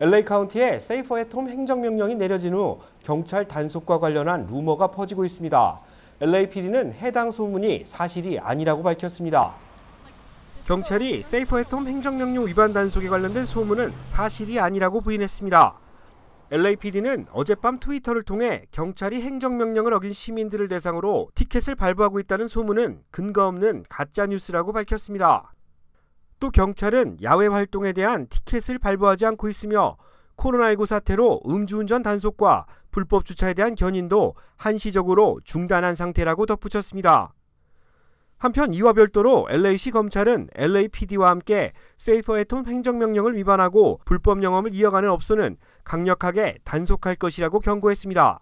LA 카운티에 세이퍼 앳톰 행정명령이 내려진 후 경찰 단속과 관련한 루머가 퍼지고 있습니다. LAPD는 해당 소문이 사실이 아니라고 밝혔습니다. 경찰이 세이퍼 앳홈 행정명령 위반 단속에 관련된 소문은 사실이 아니라고 부인했습니다. LAPD는 어젯밤 트위터를 통해 경찰이 행정명령을 어긴 시민들을 대상으로 티켓을 발부하고 있다는 소문은 근거 없는 가짜뉴스라고 밝혔습니다. 또 경찰은 야외 활동에 대한 티켓을 발부하지 않고 있으며 코로나19 사태로 음주운전 단속과 불법 주차에 대한 견인도 한시적으로 중단한 상태라고 덧붙였습니다. 한편 이와 별도로 LA시 검찰은 LAPD와 함께 세이퍼 애톰 행정명령을 위반하고 불법 영업을 이어가는 업소는 강력하게 단속할 것이라고 경고했습니다.